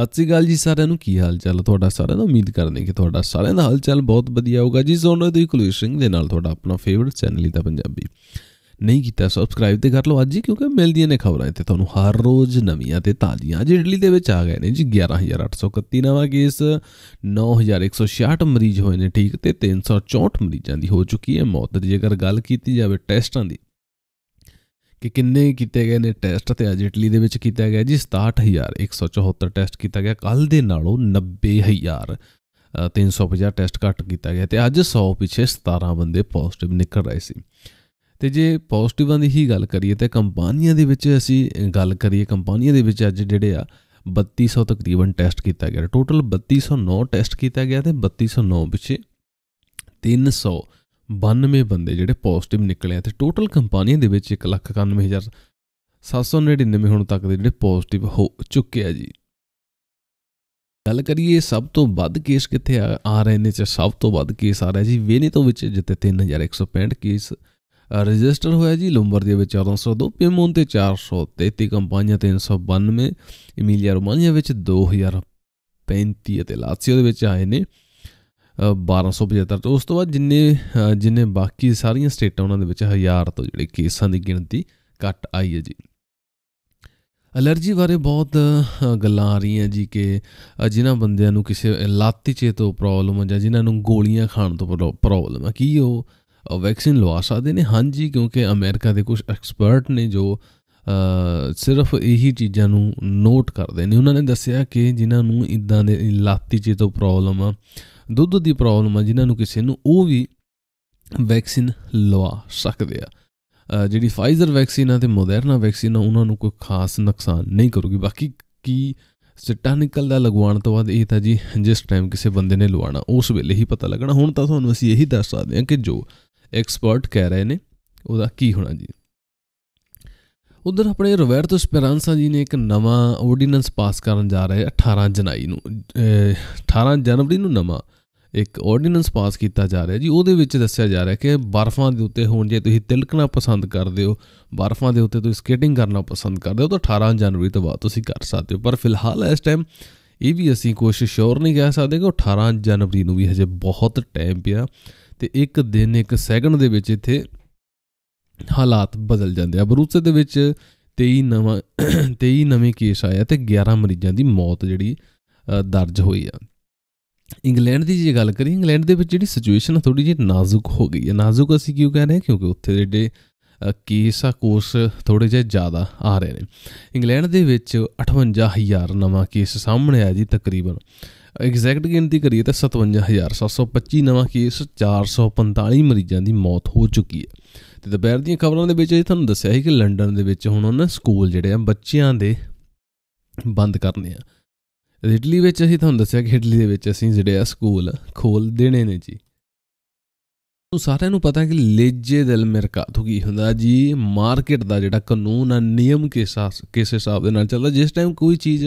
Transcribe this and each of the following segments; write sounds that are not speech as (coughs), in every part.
ਸਤਿ ਸ੍ਰੀ ਅਕਾਲ ਜੀ ਸਾਰਿਆਂ ਨੂੰ ਕੀ ਹਾਲ ਚਾਲ ਤੁਹਾਡਾ ਸਾਰਿਆਂ ਦਾ ਉਮੀਦ ਕਰਦੇ ਕਿ ਤੁਹਾਡਾ ਸਾਰਿਆਂ ਦਾ ਹਾਲ ਚਾਲ ਬਹੁਤ ਵਧੀਆ ਹੋਊਗਾ ਜੀ ਸੋਨੋ ਦੀ ਕੁਲੇਸ਼ ਸਿੰਘ ਦੇ ਨਾਲ ਤੁਹਾਡਾ ਆਪਣਾ ਫੇਵਰਿਟ ਚੈਨਲ ਹੀ ਤਾਂ ਪੰਜਾਬੀ ਨਹੀਂ ਕੀਤਾ ਸਬਸਕ੍ਰਾਈਬ ਤੇ ਕਰ ਲਓ ਅੱਜ ਹੀ ਕਿਉਂਕਿ ਮਿਲਦੀਆਂ ਨੇ ਖਬਰਾਂ ਇੱਥੇ ਤੁਹਾਨੂੰ ਹਰ ਰੋਜ਼ ਨਵੀਆਂ ਤੇ ਤਾਜ਼ੀਆਂ ਅੱਜ ਇਟਲੀ ਦੇ ਵਿੱਚ ਆ ਗਏ ਨੇ ਜੀ 11831 ਨਵਾਂ ਕੇਸ 9166 ਮਰੀਜ਼ ਹੋਏ ਨੇ ਠੀਕ ਤੇ 364 ਮਰੀਜ਼ਾਂ ਦੀ ਹੋ ਚੁੱਕੀ ਹੈ ਮੌਤ ਜੇਕਰ ਗੱਲ ਕੀਤੀ ਜਾਵੇ ਟੈਸਟਾਂ ਦੀ ਕਿ ਕਿੰਨੇ ਕੀਤੇ ਗਏ ਨੇ ਟੈਸਟ ਤੇ ਅੱਜ ਇਟਲੀ ਦੇ ਵਿੱਚ ਕੀਤਾ ਗਿਆ ਜੀ 67174 ਟੈਸਟ ਕੀਤਾ ਗਿਆ ਕੱਲ ਦੇ ਨਾਲੋਂ 90000 350 ਟੈਸਟ ਘੱਟ ਕੀਤਾ ਗਿਆ ਤੇ ਅੱਜ 100 ਪਿੱਛੇ 17 ਬੰਦੇ ਪੋਜ਼ਿਟਿਵ ਨਿਕਲ ਰਹੇ ਸੀ ਤੇ ਜੇ ਪੋਜ਼ਿਟਿਵਾਂ ਦੀ ਹੀ ਗੱਲ ਕਰੀਏ ਤੇ ਕੰਪਨੀਆਂ ਦੇ ਵਿੱਚ ਅਸੀਂ ਗੱਲ ਕਰੀਏ ਕੰਪਨੀਆਂ ਦੇ ਵਿੱਚ ਅੱਜ ਜਿਹੜੇ ਆ 3200 ਤਕਰੀਬਨ ਟੈਸਟ ਕੀਤਾ ਗਿਆ ਟੋਟਲ 3209 ਟੈਸਟ ਕੀਤਾ ਗਿਆ ਤੇ 3209 ਵਿੱਚ 300 92 ਬੰਦੇ ਜਿਹੜੇ ਪੋਜ਼ਿਟਿਵ ਨਿਕਲੇ ਆ ਤੇ ਟੋਟਲ ਕੰਪਨੀਆਂ ਦੇ ਵਿੱਚ 191799 ਹੁਣ ਤੱਕ ਦੇ ਜਿਹੜੇ ਪੋਜ਼ਿਟਿਵ ਹੋ ਚੁੱਕੇ ਆ ਜੀ ਗੱਲ ਕਰੀਏ ਸਭ ਤੋਂ ਵੱਧ ਕੇਸ ਕਿੱਥੇ ਆ ਰਹੇ ਨੇ ਚ ਸਭ ਤੋਂ ਵੱਧ ਕੇਸ ਆ ਰਿਹਾ ਜੀ ਤੋਂ ਵਿੱਚ ਜਿੱਤੇ 3165 ਕੇਸ ਰਜਿਸਟਰ ਹੋਇਆ ਜੀ ਦੇ ਵਿੱਚ 402 ਪੀਮੋਨ ਤੇ 433 ਕੰਪਨੀਆਂ 392 ਇਮੀਲੀਆ ਰੋਮਾਨੀਆ ਵਿੱਚ 2035 ਅਤੇ ਲਾਸੀਓ ਦੇ ਵਿੱਚ ਆਏ ਨੇ 1275 ਤੋਂ ਉਸ ਤੋਂ ਬਾਅਦ ਜਿੰਨੇ ਜਿੰਨੇ ਬਾਕੀ ਸਾਰੀਆਂ ਸਟੇਟਾਂ ਉਹਨਾਂ ਦੇ ਵਿੱਚ ਹਜ਼ਾਰ ਤੋਂ ਜਿਹੜੇ ਕੇਸਾਂ ਦੀ ਗਿਣਤੀ ਘਟ ਆਈ ਹੈ ਜੀ ਅਲਰਜੀ ਬਾਰੇ ਬਹੁਤ ਗੱਲਾਂ ਆ ਰਹੀਆਂ ਜੀ ਕਿ ਜਿਨ੍ਹਾਂ ਬੰਦਿਆਂ ਨੂੰ ਕਿਸੇ ਲਾਤੀਚੇ ਤੋਂ ਪ੍ਰੋਬਲਮ ਹੈ ਜਾਂ ਜਿਨ੍ਹਾਂ ਨੂੰ ਗੋਲੀਆਂ ਖਾਣ ਤੋਂ ਪ੍ਰੋਬਲਮ ਹੈ ਕੀ ਉਹ ਵੈਕਸੀਨ ਲਵਾ ਸਕਦੇ ਨੇ ਹਾਂਜੀ ਕਿਉਂਕਿ ਅਮਰੀਕਾ ਦੇ ਕੁਝ ਐਕਸਪਰਟ ਨੇ ਜੋ ਸਿਰਫ ਇਹੀ ਚੀਜ਼ਾਂ ਨੂੰ ਨੋਟ ਕਰਦੇ ਨੇ ਉਹਨਾਂ ਨੇ ਦੱਸਿਆ ਕਿ ਜਿਨ੍ਹਾਂ ਨੂੰ ਇਦਾਂ ਦੇ ਲਾਤੀਚੇ ਤੋਂ ਪ੍ਰੋਬਲਮ ਆ ਦੁੱਧ ਦੀ ਪ੍ਰੋਬਲਮ ਆ ਜਿਨ੍ਹਾਂ ਨੂੰ ਕਿਸੇ ਨੂੰ ਉਹ ਵੀ ਵੈਕਸੀਨ ਲਵਾ ਸਕਦੇ ਆ ਜਿਹੜੀ ਫਾਈਜ਼ਰ ਵੈਕਸੀਨ ਆ ਤੇ ਮੋਡਰਨਾ ਵੈਕਸੀਨ ਆ ਉਹਨਾਂ ਨੂੰ ਕੋਈ ਖਾਸ ਨੁਕਸਾਨ ਨਹੀਂ ਕਰੂਗੀ ਬਾਕੀ ਕੀ ਸਿੱਟਾ ਨਿਕਲਦਾ ਲਗਵਾਉਣ ਤੋਂ ਬਾਅਦ ਇਹ ਤਾਂ ਜੀ ਜਿਸ ਟਾਈਮ ਕਿਸੇ ਬੰਦੇ ਨੇ ਲਵਾਣਾ ਉਸ ਵੇਲੇ ਹੀ ਪਤਾ ਲੱਗਣਾ ਹੁਣ ਤਾਂ ਤੁਹਾਨੂੰ ਅਸੀਂ ਇਹੀ ਦੱਸ ਸਕਦੇ ਹਾਂ ਕਿ ਜੋ ਐਕਸਪਰਟ ਕਹਿ ਰਹੇ ਨੇ ਉਹਦਾ ਕੀ ਹੋਣਾ ਜੀ ਉਧਰ ਆਪਣੇ ਰਵੈਰਤੋ ਸਪੈਰਾਂਸਾ ਜੀ ਨੇ ਇੱਕ ਨਵਾਂ ਆਰਡੀਨੈਂਸ ਪਾਸ ਕਰਨ ਜਾ ਰਹੇ 18 ਜਨਵਰੀ ਨੂੰ 18 ਜਨਵਰੀ ਨੂੰ ਨਵਾਂ ਇੱਕ ਆਰਡੀਨੈਂਸ ਪਾਸ ਕੀਤਾ ਜਾ ਰਿਹਾ ਜੀ ਉਹਦੇ ਵਿੱਚ ਦੱਸਿਆ ਜਾ ਰਿਹਾ ਕਿ ਬਰਫ਼ਾਂ ਦੇ ਉੱਤੇ ਹੁਣ ਜੇ ਤੁਸੀਂ ਤਿਲਕਣਾ ਪਸੰਦ ਕਰਦੇ ਹੋ ਬਰਫ਼ਾਂ ਦੇ ਉੱਤੇ ਤੁਸੀਂ ਸਕੇਟਿੰਗ ਕਰਨਾ ਪਸੰਦ ਕਰਦੇ ਹੋ ਤਾਂ 18 ਜਨਵਰੀ ਤੋਂ ਬਾਅਦ ਤੁਸੀਂ ਕਰ ਸਕਦੇ ਹੋ ਪਰ ਫਿਲਹਾਲ ਇਸ ਟਾਈਮ ਇਹ ਵੀ ਅਸੀਂ ਕੋਸ਼ਿਸ਼ ਸ਼ੋਰ ਨਹੀਂ ਕਹਿ ਸਕਦੇ ਕਿ 18 ਜਨਵਰੀ ਨੂੰ ਵੀ ਹਜੇ ਬਹੁਤ ਟਾਈਮ ਪਿਆ ਤੇ ਇੱਕ ਦਿਨ ਇੱਕ ਸੈਕਿੰਡ ਦੇ ਵਿੱਚ ਇੱਥੇ ਹਾਲਾਤ ਬਦਲ ਜਾਂਦੇ ਆ ਬਰੂਸੇ ਦੇ ਵਿੱਚ 23 ਨਵਾਂ 23 ਨਵੇਂ ਕੇਸ ਆਇਆ ਤੇ 11 ਮਰੀਜ਼ਾਂ ਦੀ ਮੌਤ ਜਿਹੜੀ ਦਰਜ ਹੋਈ ਆ ਇੰਗਲੈਂਡ ਦੀ ਜੇ ਗੱਲ ਕਰੀ ਇੰਗਲੈਂਡ ਦੇ ਵਿੱਚ ਜਿਹੜੀ ਸਿਚੁਏਸ਼ਨ ਥੋੜੀ ਜਿਹੀ ਨਾਜ਼ੁਕ ਹੋ ਗਈ ਹੈ ਨਾਜ਼ੁਕ ਅਸੀਂ ਕਿਉਂ ਕਹਿ ਰਹੇ ਹਾਂ ਕਿਉਂਕਿ ਉੱਥੇ ਜਿਹੜੇ ਕੇਸ ਆ ਕੋਰਸ ਥੋੜੇ ਜਿਹਾ ਜ਼ਿਆਦਾ ਆ ਰਹੇ ਨੇ ਇੰਗਲੈਂਡ ਦੇ ਵਿੱਚ 58000 ਨਵਾਂ ਕੇਸ ਸਾਹਮਣੇ ਆਇਆ ਜੀ ਤਕਰੀਬਨ ਐਗਜ਼ੈਕਟ ਗਿਣਤੀ ਕਰੀਏ ਤਾਂ 57725 ਨਵਾਂ ਕੇਸ 445 ਮਰੀਜ਼ਾਂ ਦੀ ਮੌਤ ਹੋ ਚੁੱਕੀ ਹੈ ਤੇ ਦੁਪਹਿਰ ਦੀਆਂ ਖਬਰਾਂ ਦੇ ਵਿੱਚ ਇਹ ਤੁਹਾਨੂੰ ਦੱਸਿਆ ਸੀ ਕਿ ਲੰਡਨ ਦੇ ਵਿੱਚ ਹੁਣ ਉਹਨਾਂ ਸਕੂਲ ਜਿਹੜੇ ਆ ਬੱਚਿਆਂ ਦੇ ਬੰਦ ਕਰਨੇ ਆ ਇਟਲੀ ਵਿੱਚ ਅਸੀਂ ਤੁਹਾਨੂੰ ਦੱਸਿਆ ਕਿ ਇਟਲੀ ਦੇ ਵਿੱਚ ਅਸੀਂ ਜਿਹੜੇ ਆ ਸਕੂਲ ਖੋਲ ਦੇਣੇ ਨੇ ਜੀ ਤੁਹਾਨੂੰ ਸਾਰਿਆਂ ਨੂੰ ਪਤਾ ਕਿ ਲੇਜੇ ਦਿਲ ਮਿਰਕਾ ਤੋਂ ਕੀ ਹੁੰਦਾ ਜੀ ਮਾਰਕੀਟ ਦਾ ਜਿਹੜਾ ਕਾਨੂੰਨ ਆ ਨਿਯਮ ਕਿਸ ਕਿਸ ਹਿਸਾਬ ਦੇ ਨਾਲ ਚੱਲਦਾ ਜਿਸ ਟਾਈਮ ਕੋਈ ਚੀਜ਼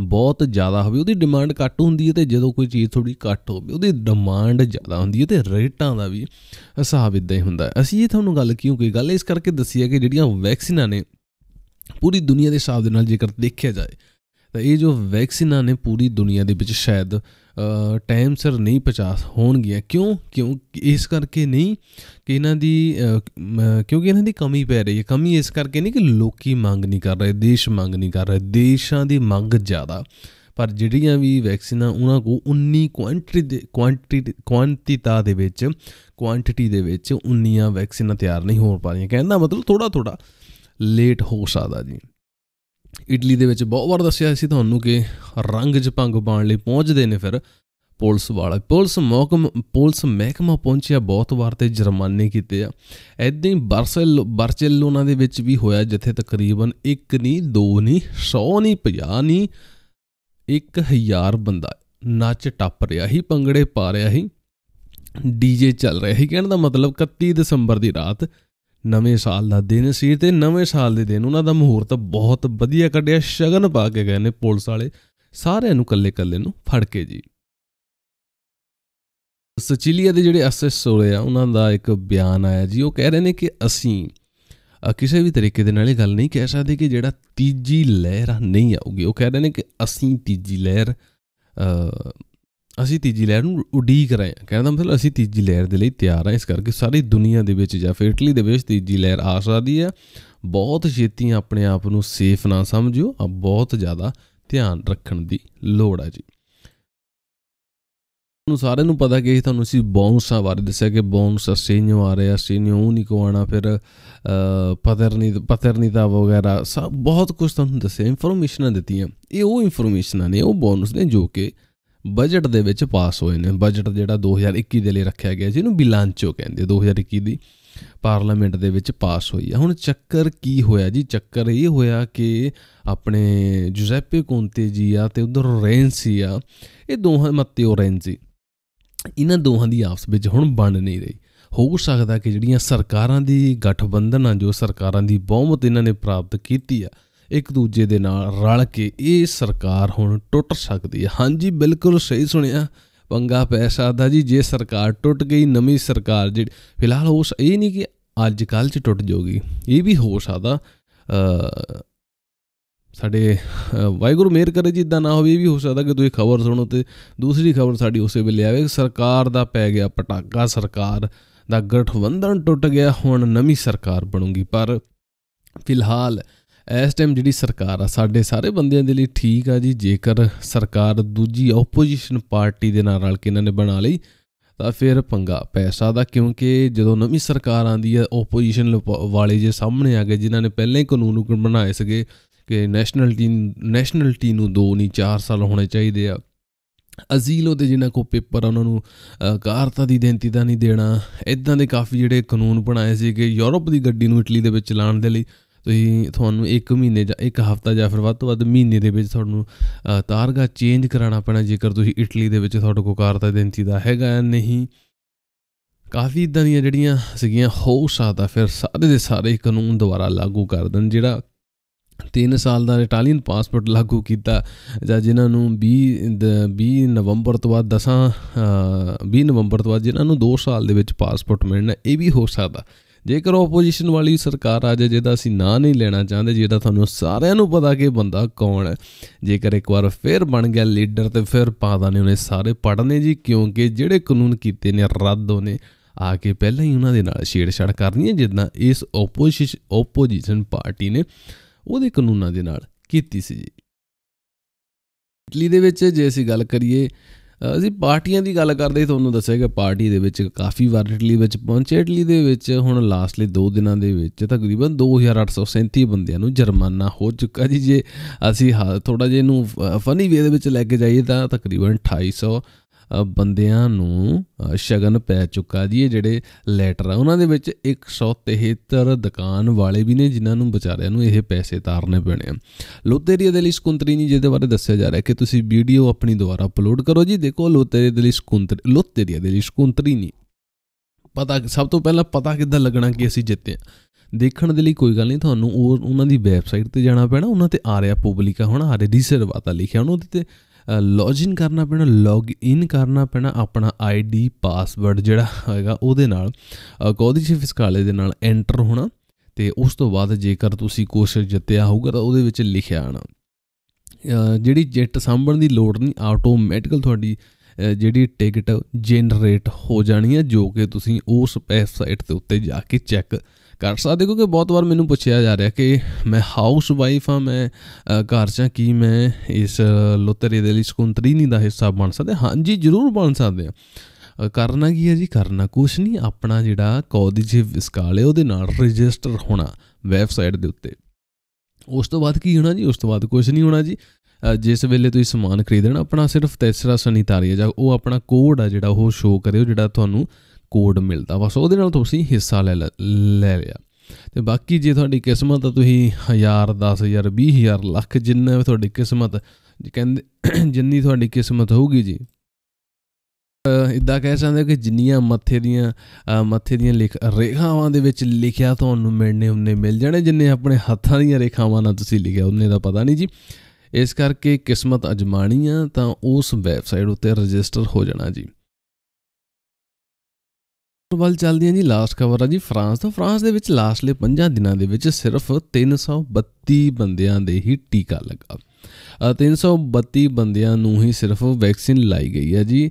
ਬਹੁਤ ਜ਼ਿਆਦਾ ਹੋਵੇ ਉਹਦੀ ਡਿਮਾਂਡ ਘੱਟ ਹੁੰਦੀ ਹੈ ਤੇ ਜਦੋਂ ਕੋਈ ਚੀਜ਼ ਥੋੜੀ ਘੱਟ ਹੋਵੇ ਉਹਦੀ ਡਿਮਾਂਡ ਜ਼ਿਆਦਾ ਹੁੰਦੀ ਹੈ ਤੇ ਰੇਟਾਂ ਦਾ ਵੀ ਹਿਸਾਬ ਇਦਾਂ ਹੀ ਹੁੰਦਾ ਅਸੀਂ ਇਹ ਤੁਹਾਨੂੰ ਗੱਲ ਕਿਉਂ ਕੋਈ ਗੱਲ ਇਸ ਕਰਕੇ ਦੱਸੀ ਹੈ ਕਿ ਜਿਹੜੀਆਂ ਵੈਕਸੀਨਾਂ ਨੇ ਪੂਰੀ ਦੁਨੀਆ ਦੇ ਹਿਸਾਬ ਦੇ ਨਾਲ ਜੇਕਰ ਦੇਖਿਆ ਜਾਏ ਤਾਂ ਇਹ ਜੋ ਵੈਕਸੀਨਾਂ ਨੇ ਪੂਰੀ ਦੁਨੀਆ ਦੇ ਵਿੱਚ ਸ਼ਾਇਦ ਟਾਈਮ ਸਰ ਨਹੀਂ ਪਹੁੰਚਾ ਹੋਣਗੀਆਂ ਕਿਉਂ ਕਿਉਂ ਇਸ ਕਰਕੇ ਨਹੀਂ ਕਿ ਇਹਨਾਂ ਦੀ ਕਿਉਂਕਿ ਇਹਨਾਂ ਦੀ ਕਮੀ ਪੈ ਰਹੀ ਹੈ ਕਮੀ ਇਸ ਕਰਕੇ ਨਹੀਂ ਕਿ ਲੋਕੀ ਮੰਗ ਨਹੀਂ ਕਰ ਰਹੇ ਦੇਸ਼ ਮੰਗ ਨਹੀਂ ਕਰ ਰਹੇ ਦੇਸ਼ਾਂ ਦੀ ਮੰਗ ਜ਼ਿਆਦਾ ਪਰ ਜਿਹੜੀਆਂ ਵੀ ਵੈਕਸੀਨਾਂ ਉਹਨਾਂ ਕੋ 19 ਕੁਆਂਟਿਟੀ ਦੇ ਕੁਆਂਟੀਟੀ ਕੁਆਂਟੀਤਾ ਦੇ ਵਿੱਚ ਕੁਆਂਟੀਟੀ ਦੇ ਵਿੱਚ 19 ਵੈਕਸੀਨਾਂ ਤਿਆਰ ਨਹੀਂ ਹੋ ਪਾ ਰਹੀਆਂ ਕਹਿੰਦਾ ਮਤਲਬ ਥੋੜਾ ਥੋੜਾ ਲੇਟ ਹੋ ਸਕਦਾ ਜੀ ਇਟਲੀ ਦੇ ਵਿੱਚ ਬਹੁਤ ਵਾਰ ਦੱਸਿਆ ਸੀ ਤੁਹਾਨੂੰ ਕਿ ਰੰਗ 'ਚ ਭੰਗ ਲਈ ਪਹੁੰਚਦੇ ਨੇ ਫਿਰ ਪੁਲਿਸ ਵਾਲਾ ਪੁਲਿਸ ਮੌਕਮ ਪੁਲਿਸ ਮਹਿਕਮਾ ਪਹੁੰਚਿਆ ਬਹੁਤ ਵਾਰ ਤੇ ਜੁਰਮਾਨੇ ਕੀਤੇ ਆ ਐਦਾਂ ਹੀ ਬਾਰਸਲ ਬਰਚੇਲੋਨਾ ਦੇ ਵਿੱਚ ਵੀ ਹੋਇਆ ਜਿੱਥੇ ਤਕਰੀਬਨ 1 ਨਹੀਂ 2 ਨਹੀਂ 100 ਨਹੀਂ 50 ਨਹੀਂ 1000 ਬੰਦਾ ਨੱਚ ਟੱਪ ਰਿਹਾ ਸੀ ਪੰਗੜੇ ਪਾ ਰਿਹਾ ਸੀ ਡੀਜੇ ਚੱਲ ਰਿਹਾ ਸੀ ਕਹਿਣ ਦਾ ਮਤਲਬ 31 ਦਸੰਬਰ ਦੀ ਰਾਤ ਨਵੇਂ ਸਾਲ ਦਾ ਦਿਨ ਸੀ ਤੇ ਨਵੇਂ ਸਾਲ ਦੇ ਦਿਨ ਉਹਨਾਂ ਦਾ ਮਹੂਰਤ ਬਹੁਤ ਵਧੀਆ ਕੱਢਿਆ ਸ਼ਗਨ ਪਾ ਕੇ ਗਏ ਨੇ ਪੁਲਿਸ ਵਾਲੇ ਸਾਰਿਆਂ ਨੂੰ ਕੱਲੇ-ਕੱਲੇ ਨੂੰ ਫੜ ਕੇ ਜੀ ਸਚਿਲੀਆ ਦੇ ਜਿਹੜੇ ਸੋਲੇ ਆ ਉਹਨਾਂ ਦਾ ਇੱਕ ਬਿਆਨ ਆਇਆ ਜੀ ਉਹ ਕਹਿ ਰਹੇ ਨੇ ਕਿ ਅਸੀਂ ਕਿਸੇ ਵੀ ਤਰੀਕੇ ਦੇ ਨਾਲ ਇਹ ਗੱਲ ਨਹੀਂ ਕਹਿ ਸਕਦੇ ਕਿ ਜਿਹੜਾ ਤੀਜੀ ਲਹਿਰ ਨਹੀਂ ਆਊਗੀ ਉਹ ਕਹਿ ਰਹੇ ਨੇ ਕਿ ਅਸੀਂ ਤੀਜੀ ਲਹਿਰ ਅਸੀਂ ਤੀਜੀ ਲਹਿਰ ਨੂੰ ਉਡੀਕ ਰਹੇ ਹਾਂ ਕਹਿਣ ਦਾ ਮਤਲਬ ਅਸੀਂ ਤੀਜੀ ਲਹਿਰ ਦੇ ਲਈ ਤਿਆਰ ਹਾਂ ਇਸ ਕਰਕੇ ਸਾਰੀ ਦੁਨੀਆ ਦੇ ਵਿੱਚ ਜਾਂ ਫਿਰ ਇਟਲੀ ਦੇ ਵਿੱਚ ਤੀਜੀ ਲਹਿਰ ਆ ਸਕਦੀ ਹੈ ਬਹੁਤ ਛੇਤੀ ਆਪਣੇ ਆਪ ਨੂੰ ਸੇਫ ਨਾ ਸਮਝਿਓ ਆ ਬਹੁਤ ਜ਼ਿਆਦਾ ਧਿਆਨ ਰੱਖਣ ਦੀ ਲੋੜ ਹੈ ਜੀ ਨੂੰ ਸਾਰਿਆਂ ਨੂੰ ਪਤਾ ਕਿ ਤੁਹਾਨੂੰ ਅਸੀਂ ਬੌਂਸਾਂ ਬਾਰੇ ਦੱਸਿਆ ਕਿ ਬੌਂਸ ਸੇਨਿਓ ਆ ਰਿਹਾ ਸੇਨਿਓ ਕੋ ਆਣਾ ਫਿਰ ਪਤਰਨੀ ਦਾ ਵਗੈਰਾ ਸਭ ਬਹੁਤ ਕੁਝ ਤੁਹਾਨੂੰ ਦੱਸਿਆ ਇਨਫੋਰਮੇਸ਼ਨਾਂ ਦਿੱਤੀਆਂ ਇਹ ਉਹ ਇਨਫੋਰਮੇਸ਼ਨਾਂ ਨੇ ਉਹ ਬੌਨਸ ਨੇ ਜੋ ਕਿ ਬਜਟ ਦੇ ਵਿੱਚ ਪਾਸ ਹੋਏ ਨੇ ਬਜਟ ਜਿਹੜਾ 2021 ਦੇ ਲਈ ਰੱਖਿਆ ਗਿਆ ਜਿਹਨੂੰ ਬਿਲਾਂਚੋ ਕਹਿੰਦੇ 2021 ਦੀ ਪਾਰਲੀਮੈਂਟ ਦੇ ਵਿੱਚ ਪਾਸ ਹੋਈ ਹੈ ਹੁਣ ਚੱਕਰ ਕੀ ਹੋਇਆ ਜੀ ਚੱਕਰ ਇਹ ਹੋਇਆ ਕਿ ਆਪਣੇ ਜੁਜ਼ੇਪੇ ਕੋਂਤੇ ਜੀ ਆ ਤੇ ਉਧਰ ਰੈਂਸੀ ਆ ਇਹ ਦੋਹਾਂ ਮੱਤੇਓ ਰੈਂਸੀ ਇਹਨਾਂ ਦੋਹਾਂ ਦੀ ਆਪਸ ਵਿੱਚ ਹੁਣ ਬਣ ਨਹੀਂ ਰਹੀ ਹੋ ਸਕਦਾ ਕਿ ਜਿਹੜੀਆਂ ਸਰਕਾਰਾਂ ਦੀ ਗਠਬੰਧਨ ਆ ਜੋ ਸਰਕਾਰਾਂ ਦੀ ਬਹੁਮਤ ਇਹਨਾਂ ਨੇ ਪ੍ਰਾਪਤ ਕੀਤੀ ਆ ਇੱਕ ਦੂਜੇ ਦੇ ਨਾਲ ਰਲ ਕੇ ਇਹ ਸਰਕਾਰ ਹੁਣ ਟੁੱਟ ਸਕਦੀ ਹੈ ਹਾਂਜੀ ਬਿਲਕੁਲ ਸਹੀ ਸੁਣਿਆ ਪੰਗਾ ਪੈ ਸਕਦਾ ਜੀ ਜੇ ਸਰਕਾਰ ਟੁੱਟ ਗਈ ਨਵੀਂ ਸਰਕਾਰ ਜਿਹੜੀ ਫਿਲਹਾਲ ਉਸ ਇਹ ਨਹੀਂ ਕਿ ਅੱਜ ਕੱਲ ਚ ਟੁੱਟ ਜਾਊਗੀ ਇਹ ਵੀ ਹੋ ਸਕਦਾ ਸਾਡੇ ਵਾਹਿਗੁਰੂ ਮੇਰ ਕਰੇ ਜਿੱਦਾਂ ਨਾ ਹੋਵੇ ਇਹ ਵੀ ਹੋ ਸਕਦਾ ਕਿ ਤੁਸੀਂ ਖਬਰ ਸੁਣੋ ਤੇ ਦੂਸਰੀ ਖਬਰ ਸਾਡੀ ਉਸੇ ਵੇਲੇ ਆਵੇ ਸਰਕਾਰ ਦਾ ਪੈ ਗਿਆ ਪਟਾਕਾ ਸਰਕਾਰ ਦਾ ਗਠਬੰਧਨ ਟੁੱਟ ਗਿਆ ਹੁਣ ਨਵੀਂ ਸਰਕਾਰ ਬਣੂਗੀ ਪਰ ਫਿਲਹਾਲ ਇਸ ਟਾਈਮ ਜਿਹੜੀ ਸਰਕਾਰ ਆ ਸਾਡੇ ਸਾਰੇ ਬੰਦਿਆਂ ਦੇ ਲਈ ਠੀਕ ਆ ਜੀ ਜੇਕਰ ਸਰਕਾਰ ਦੂਜੀ ਆਪੋਜੀਸ਼ਨ ਪਾਰਟੀ ਦੇ ਨਾਲ ਰਲ ਕੇ ਇਹਨਾਂ ਨੇ ਬਣਾ ਲਈ ਤਾਂ ਫਿਰ ਪੰਗਾ ਪੈਸਾ ਦਾ ਕਿਉਂਕਿ ਜਦੋਂ ਨਵੀਂ ਸਰਕਾਰ ਆਂਦੀ ਆ ਆਪੋਜੀਸ਼ਨ ਵਾਲੇ ਜੇ ਸਾਹਮਣੇ ਆ ਗਏ ਜਿਨ੍ਹਾਂ ਨੇ ਪਹਿਲਾਂ ਹੀ ਕਾਨੂੰਨ ਬਣਾਏ ਸੀਗੇ ਕਿ ਨੈਸ਼ਨਲ ਟੀਮ ਨੈਸ਼ਨਲ ਟੀਮ ਨੂੰ 2 ਨਹੀਂ 4 ਸਾਲ ਹੋਣੇ ਚਾਹੀਦੇ ਆ ਅਜ਼ੀਲ ਉਹਦੇ ਜਿਨ੍ਹਾਂ ਕੋ ਪੇਪਰ ਉਹਨਾਂ ਨੂੰ ਕਾਰਤਾ ਦੀ ਦੇਂਤੀ ਦਾ ਨਹੀਂ ਦੇਣਾ ਇਦਾਂ ਦੇ ਕਾਫੀ ਜਿਹੜੇ ਕਾਨੂੰਨ ਬਣਾਏ ਸੀਗੇ ਯੂਰਪ ਦੀ ਗੱਡੀ ਨੂੰ ਇਟਲੀ ਦੇ ਵਿੱਚ ਚਲਾਉਣ ਦੇ ਲਈ ਤੁਸੀਂ ਤੁਹਾਨੂੰ ਇੱਕ ਮਹੀਨੇ ਜਾਂ ਇੱਕ ਹਫਤਾ ਜਾਂ ਫਿਰ ਵੱਧ ਤੋਂ ਵੱਧ ਮਹੀਨੇ ਦੇ ਵਿੱਚ ਤੁਹਾਨੂੰ ਤਾਰਗਾ ਚੇਂਜ ਕਰਾਉਣਾ ਪੈਣਾ ਜੇਕਰ ਤੁਸੀਂ ਇਟਲੀ ਦੇ ਵਿੱਚ ਤੁਹਾਡੇ ਕੋ ਕਾਰ ਦਾ ਏਜੰਸੀ ਦਾ ਹੈਗਾ ਨਹੀਂ ਕਾਫੀ ਇਦਾਂ ਦੀਆਂ ਜਿਹੜੀਆਂ ਸਿਗੀਆਂ ਹੋ ਸਕਦਾ ਫਿਰ ਸਾਰੇ ਦੇ ਸਾਰੇ ਕਾਨੂੰਨ ਦੁਬਾਰਾ ਲਾਗੂ ਕਰ ਦੇਣ ਜਿਹੜਾ 3 ਸਾਲ ਦਾ ਇਟਾਲੀਅਨ ਪਾਸਪੋਰਟ ਲਾਗੂ ਕੀਤਾ ਜਾਂ ਜਿਨ੍ਹਾਂ ਨੂੰ 20 20 ਨਵੰਬਰ ਤੋਂ ਬਾਅਦ ਦਸਾਂ 20 ਨਵੰਬਰ ਤੋਂ ਬਾਅਦ ਜਿਨ੍ਹਾਂ ਨੂੰ 2 ਸਾਲ ਦੇ ਵਿੱਚ ਪਾਸਪੋਰਟ ਮਿਲਣਾ ਇਹ ਵੀ ਹੋ ਸਕਦਾ ਜੇਕਰ ਆਪੋਜੀਸ਼ਨ ਵਾਲੀ ਸਰਕਾਰ ਆ ਜਾਏ ਜਿਹਦਾ ਅਸੀਂ ਨਾਂ ਨਹੀਂ ਲੈਣਾ ਚਾਹੁੰਦੇ ਜਿਹਦਾ ਤੁਹਾਨੂੰ ਸਾਰਿਆਂ ਨੂੰ ਪਤਾ ਕਿ ਬੰਦਾ ਕੌਣ ਹੈ ਜੇਕਰ ਇੱਕ ਵਾਰ ਫੇਰ ਬਣ ਗਿਆ ਲੀਡਰ ਤੇ ਫਿਰ ਪਾਦਾ ਨੇ ਉਹਨੇ ਸਾਰੇ ਪੜਨੇ ਜੀ ਕਿਉਂਕਿ ਜਿਹੜੇ ਕਾਨੂੰਨ ਕੀਤੇ ਨੇ ਰੱਦ ਹੋਨੇ ਆ ਕੇ ਪਹਿਲਾਂ ਹੀ ਉਹਨਾਂ ਦੇ ਨਾਲ ਛੇੜਛਾੜ ਕਰਨੀ ਹੈ ਜਿੱਦਾਂ ਇਸ ਆਪੋਜੀਸ਼ਨ ਆਪੋਜੀਸ਼ਨ ਪਾਰਟੀ ਨੇ ਉਹਦੇ ਕਾਨੂੰਨਾਂ ਦੇ ਨਾਲ ਕੀਤੀ ਸੀ ਜੀ ਇਟਲੀ ਦੇ ਵਿੱਚ ਜੇ ਅਸੀਂ ਗੱਲ ਕਰੀਏ ਅਸੀਂ ਪਾਰਟੀਆਂ ਦੀ ਗੱਲ ਕਰਦੇ ਤੁਹਾਨੂੰ ਦੱਸਿਆ ਕਿ ਪਾਰਟੀ ਦੇ ਵਿੱਚ ਕਾਫੀ ਵਾਰ ਇਟਲੀ ਵਿੱਚ ਪਹੁੰਚੇ ਇਟਲੀ ਦੇ ਵਿੱਚ ਹੁਣ ਲਾਸਟਲੀ 2 ਦਿਨਾਂ ਦੇ ਵਿੱਚ ਤਕਰੀਬਨ 2837 ਬੰਦਿਆਂ ਨੂੰ ਜੁਰਮਾਨਾ ਹੋ ਚੁੱਕਾ ਜੀ ਜੇ ਅਸੀਂ ਥੋੜਾ ਜਿਹਾ ਇਹਨੂੰ ਫਨੀ ਵੇ ਦੇ ਵਿੱਚ ਲੈ ਕੇ ਜਾਈਏ ਤਾਂ ਤਕਰੀਬਨ 2800 ਬੰਦਿਆਂ ਨੂੰ ਸ਼ਗਨ ਪੈ ਚੁੱਕਾ ਜੀ ਇਹ ਜਿਹੜੇ ਲੈਟਰ ਆ ਉਹਨਾਂ ਦੇ ਵਿੱਚ 173 ਦੁਕਾਨ ਵਾਲੇ ਵੀ ਨੇ ਜਿਨ੍ਹਾਂ ਨੂੰ ਵਿਚਾਰਿਆਂ ਨੂੰ ਇਹ ਪੈਸੇ ਤਾਰਨੇ ਪੈਣੇ ਆ ਲੋਤੇਰੀਆ ਦੇ ਲਈ ਸਕੁੰਤਰੀ ਜੀ ਜਿਹਦੇ ਬਾਰੇ ਦੱਸਿਆ ਜਾ ਰਿਹਾ ਕਿ ਤੁਸੀਂ ਵੀਡੀਓ ਆਪਣੀ ਦੁਆਰਾ ਅਪਲੋਡ ਕਰੋ ਜੀ ਦੇਖੋ ਲੋਤੇਰੀਆ ਦੇ ਲਈ ਸਕੁੰਤਰੀ ਲੋਤੇਰੀਆ ਦੇ ਲਈ ਸਕੁੰਤਰੀ ਨਹੀਂ ਪਤਾ ਸਭ ਤੋਂ ਪਹਿਲਾਂ ਪਤਾ ਕਿੱਦਾਂ ਲੱਗਣਾ ਕਿ ਅਸੀਂ ਜਿੱਤੇ ਆ ਦੇਖਣ ਦੇ ਲਈ ਕੋਈ ਗੱਲ ਨਹੀਂ ਤੁਹਾਨੂੰ ਉਹ ਉਹਨਾਂ ਦੀ ਵੈਬਸਾਈਟ ਤੇ ਜਾਣਾ ਪੈਣਾ ਉਹਨਾਂ ਤੇ ਆ ਰਿਹਾ ਪਬਲਿਕਾ ਹੁਣ ਹਰੇ ਦੀ ਸਰਵਾਤਾ ਲਿਖਿਆ ਉਹਨਾਂ ਤੇ ਲੌਗਇਨ ਕਰਨਾ ਪੈਣਾ ਲੌਗਇਨ ਕਰਨਾ ਪੈਣਾ ਆਪਣਾ ਆਈਡੀ ਪਾਸਵਰਡ ਜਿਹੜਾ ਹੈਗਾ ਉਹਦੇ ਨਾਲ ਚੀਫ ਫਿਸਕਾਲੇ ਦੇ ਨਾਲ ਐਂਟਰ ਹੋਣਾ ਤੇ ਉਸ ਤੋਂ ਬਾਅਦ ਜੇਕਰ ਤੁਸੀਂ ਕੋਸ਼ਿਸ਼ ਜਿੱਤਿਆ ਹੋਊਗਾ ਤਾਂ ਉਹਦੇ ਵਿੱਚ ਲਿਖਿਆ ਆਣਾ ਜਿਹੜੀ ਜਿੱਟ ਸਾਂਭਣ ਦੀ ਲੋੜ ਨਹੀਂ ਆਟੋਮੈਟਿਕਲ ਤੁਹਾਡੀ ਜਿਹੜੀ ਟਿਕਟ ਜਨਰੇਟ ਹੋ ਜਾਣੀ ਹੈ ਜੋ ਕਿ ਤੁਸੀਂ ਉਸ ਵੈਬਸਾਈਟ ਦੇ ਉੱਤੇ ਜਾ ਕੇ ਚੈੱਕ ਕਰ ਸਕਦੇ ਕਿਉਂਕਿ ਬਹੁਤ ਵਾਰ ਮੈਨੂੰ ਪੁੱਛਿਆ ਜਾ ਰਿਹਾ ਕਿ ਮੈਂ ਹਾਊਸ ਵਾਈਫ ਹਾਂ ਮੈਂ ਘਰ ਚਾ ਕੀ ਮੈਂ ਇਸ ਲੋਟਰੀ ਦੇ ਲਈ ਸਕੁੰਤਰੀ ਨਹੀਂ ਦਾ ਹਿੱਸਾ ਬਣ ਸਕਦੇ ਹਾਂਜੀ ਜ਼ਰੂਰ ਬਣ ਸਕਦੇ ਆ ਕਰਨਾ ਕੀ ਹੈ ਜੀ ਕਰਨਾ ਕੁਛ ਨਹੀਂ ਆਪਣਾ ਜਿਹੜਾ ਕੋਡਿਜਿਵ ਵਿਸਕਾਲੇ ਉਹਦੇ ਨਾਲ ਰਜਿਸਟਰ ਹੋਣਾ ਵੈਬਸਾਈਟ ਦੇ ਉੱਤੇ ਉਸ ਤੋਂ ਬਾਅਦ ਕੀ ਹੋਣਾ ਜੀ ਉਸ ਤੋਂ ਬਾਅਦ ਕੁਝ ਨਹੀਂ ਹੋਣਾ ਜੀ ਜਿਸ ਵੇਲੇ ਤੁਸੀਂ ਸਮਾਨ ਖਰੀਦਣਾ ਆਪਣਾ ਸਿਰਫ ਤੈਸਰਾ ਸਨੀਤਾਰੀਆ ਜਾਂ ਉਹ ਆਪਣਾ ਕੋਡ ਆ ਜਿਹੜਾ ਉਹ ਸ਼ੋ ਕਰਿਓ ਜਿਹੜਾ ਤੁਹਾਨੂੰ ਕੋਡ ਮਿਲਦਾ ਬਸ ਉਹਦੇ ਨਾਲ ਤੁਸੀਂ ਹਿੱਸਾ ਲੈ ਲੈ ਲਿਆ ਤੇ ਬਾਕੀ ਜੇ ਤੁਹਾਡੀ ਕਿਸਮਤ ਆ ਤੁਸੀਂ 1000 10000 20000 ਲੱਖ ਜਿੰਨਾ ਵੀ ਤੁਹਾਡੀ ਕਿਸਮਤ ਕਹਿੰਦੇ (coughs) ਜਿੰਨੀ ਤੁਹਾਡੀ ਕਿਸਮਤ ਹੋਊਗੀ ਜੀ ਇਦਾਂ ਕਹਿ ਸਕਦੇ ਕਿ ਜਿੰਨੀਆਂ ਮੱਥੇ ਦੀਆਂ ਮੱਥੇ ਦੀਆਂ ਰੇਖਾਵਾਂ ਦੇ ਵਿੱਚ ਲਿਖਿਆ ਤੁਹਾਨੂੰ ਮਿਲਣੇ ਉਹਨੇ ਮਿਲ ਜਾਣੇ ਜਿੰਨੇ ਆਪਣੇ ਹੱਥਾਂ ਦੀਆਂ ਰੇਖਾਵਾਂ ਨਾਲ ਤੁਸੀਂ ਲਿਖਿਆ ਉਹਨੇ ਦਾ ਪਤਾ ਨਹੀਂ ਜੀ ਇਸ ਕਰਕੇ ਕਿਸਮਤ ਅਜਮਾਣੀ ਆ ਤਾਂ ਉਸ ਵੈਬਸਾਈਟ ਉੱਤੇ ਰਜਿਸਟਰ ਹੋ ਜਾਣਾ ਜੀ ਵੱਲ ਚੱਲਦੇ ਜੀ ਲਾਸਟ ਖਬਰ ਆ ਜੀ ਫਰਾਂਸ ਤੋਂ ਫਰਾਂਸ ਦੇ ਵਿੱਚ ਲਾਸਟਲੇ 5 ਦਿਨਾਂ ਦੇ ਵਿੱਚ ਸਿਰਫ 332 ਬੰਦਿਆਂ ਦੇ ਹੀ ਟੀਕਾ ਲੱਗਾ 332 ਬੰਦਿਆਂ ਨੂੰ ਹੀ ਸਿਰਫ ਵੈਕਸੀਨ ਲਾਈ ਗਈ ਹੈ ਜੀ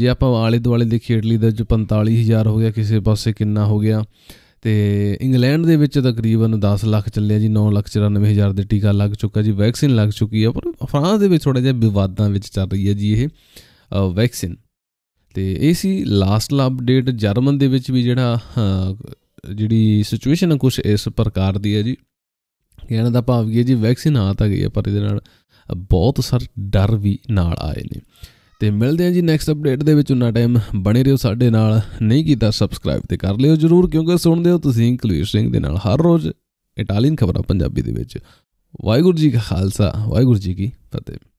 ਜੇ ਆਪਾਂ ਆਲੇ ਦੁਆਲੇ ਦੇਖੀਏ ਇਟਲੀ ਦਾ ਜੋ 45000 ਹੋ ਗਿਆ ਕਿਸੇ ਪਾਸੇ ਕਿੰਨਾ ਹੋ ਗਿਆ ਤੇ ਇੰਗਲੈਂਡ ਦੇ ਵਿੱਚ ਤਕਰੀਬਨ 10 ਲੱਖ ਚੱਲਿਆ ਜੀ 9 ਲੱਖ 94000 ਦੇ ਟੀਕਾ ਲੱਗ ਚੁੱਕਾ ਜੀ ਵੈਕਸੀਨ ਲੱਗ ਚੁੱਕੀ ਹੈ ਪਰ ਫਰਾਂਸ ਦੇ ਵਿੱਚ ਥੋੜਾ ਜਿਹਾ ਵਿਵਾਦਾਂ ਵਿੱਚ ਚੱਲ ਰਹੀ ਹੈ ਜੀ ਇਹ ਵੈਕਸੀਨ ਤੇ ਇਹ ਸੀ ਲ ਅਪਡੇਟ ਜਰਮਨ ਦੇ ਵਿੱਚ ਵੀ ਜਿਹੜਾ ਜਿਹੜੀ ਸਿਚੁਏਸ਼ਨ ਕੁਝ ਇਸ ਪ੍ਰਕਾਰ ਦੀ ਹੈ ਜੀ ਕਹਿਣ ਦਾ ਭਾਵ ਇਹ ਜੀ ਵੈਕਸੀਨ ਆ ਤਾਂ ਗਈ ਹੈ ਪਰ ਇਹਦੇ ਨਾਲ ਬਹੁਤ ਸਾਰ ਡਰ ਵੀ ਨਾਲ ਆਏ ਨੇ ਤੇ ਮਿਲਦੇ ਹਾਂ ਜੀ ਨੈਕਸਟ ਅਪਡੇਟ ਦੇ ਵਿੱਚ ਉਹਨਾਂ ਟਾਈਮ ਬਣੇ ਰਹੋ ਸਾਡੇ ਨਾਲ ਨਹੀਂ ਕੀਤਾ ਸਬਸਕ੍ਰਾਈਬ ਤੇ ਕਰ ਲਿਓ ਜਰੂਰ ਕਿਉਂਕਿ ਸੁਣਦੇ ਹੋ ਤੁਸੀਂ ਕੁਲਵੀਰ ਸਿੰਘ ਦੇ ਨਾਲ ਹਰ ਰੋਜ਼ ਇਟਾਲੀਅਨ ਖਬਰਾਂ ਪੰਜਾਬੀ ਦੇ ਵਿੱਚ ਵਾਹਿਗੁਰੂ ਜੀ ਕਾ ਖਾਲਸਾ ਵਾਹਿਗੁਰੂ ਜੀ ਕੀ ਫਤਿਹ